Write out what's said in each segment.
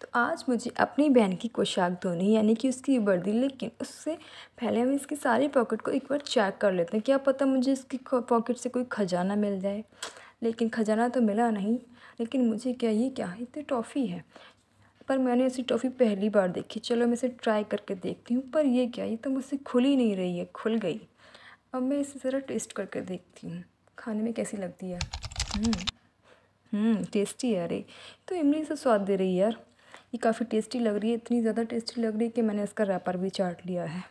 तो आज मुझे अपनी बहन की पोशाक धोनी यानी कि उसकी वर्दी लेकिन उससे पहले हम इसकी सारी पॉकेट को एक बार चेक कर लेते हैं क्या पता मुझे इसकी पॉकेट से कोई खजाना मिल जाए लेकिन खजाना तो मिला नहीं लेकिन मुझे क्या ये क्या है तो टॉफ़ी है पर मैंने ऐसी टॉफ़ी पहली बार देखी चलो मैं इसे ट्राई करके देखती हूँ पर ये क्या ये तो मुझसे खुल ही नहीं रही है खुल गई अब मैं इसे ज़रा टेस्ट करके देखती हूँ खाने में कैसी लगती है टेस्टी हम्म, हम्म, है अरे तो इमली से स्वाद दे रही है यार ये काफ़ी टेस्टी लग रही है इतनी ज़्यादा टेस्टी लग रही है कि मैंने इसका रैपर भी चाट लिया है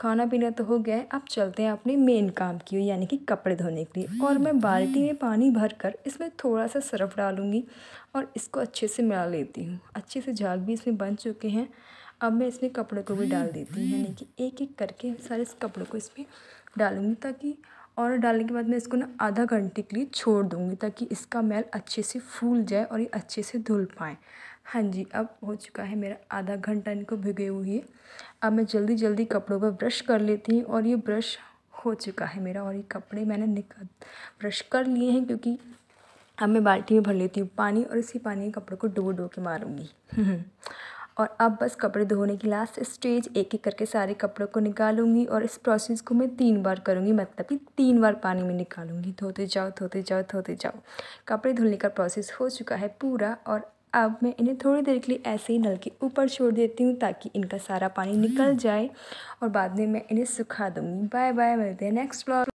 खाना पीना तो हो गया है अब चलते हैं अपने मेन काम की ओर यानी कि कपड़े धोने के लिए और मैं बाल्टी में पानी भर कर इसमें थोड़ा सा सरफ डालूँगी और इसको अच्छे से मिला लेती हूँ अच्छे से झाग भी इसमें बन चुके हैं अब मैं इसमें कपड़े को भी डाल देती हूँ यानी कि एक एक करके सारे इस कपड़ों को इसमें डालूँगी ताकि और डालने के बाद मैं इसको ना आधा घंटे के लिए छोड़ दूँगी ताकि इसका मैल अच्छे से फूल जाए और ये अच्छे से धुल पाएँ हाँ जी अब हो चुका है मेरा आधा घंटा इनको भिगे हुए अब मैं जल्दी जल्दी कपड़ों पर ब्रश कर लेती हूँ और ये ब्रश हो चुका है मेरा और ये कपड़े मैंने निकाल ब्रश कर लिए हैं क्योंकि अब मैं बाल्टी में भर लेती हूँ पानी और इसी पानी में कपड़ों को डो डो के मारूँगी और अब बस कपड़े धोने की लास्ट स्टेज एक एक करके सारे कपड़ों को निकालूंगी और इस प्रोसेस को मैं तीन बार करूँगी मतलब कि तीन बार पानी में निकालूंगी धोते जाओ धोते जाओ धोते जाओ कपड़े धुलने का प्रोसेस हो चुका है पूरा और अब मैं इन्हें थोड़ी देर के लिए ऐसे ही नल के ऊपर छोड़ देती हूँ ताकि इनका सारा पानी निकल जाए और बाद में मैं इन्हें सुखा दूँगी बाय बाय मिलते हैं नेक्स्ट ब्लॉग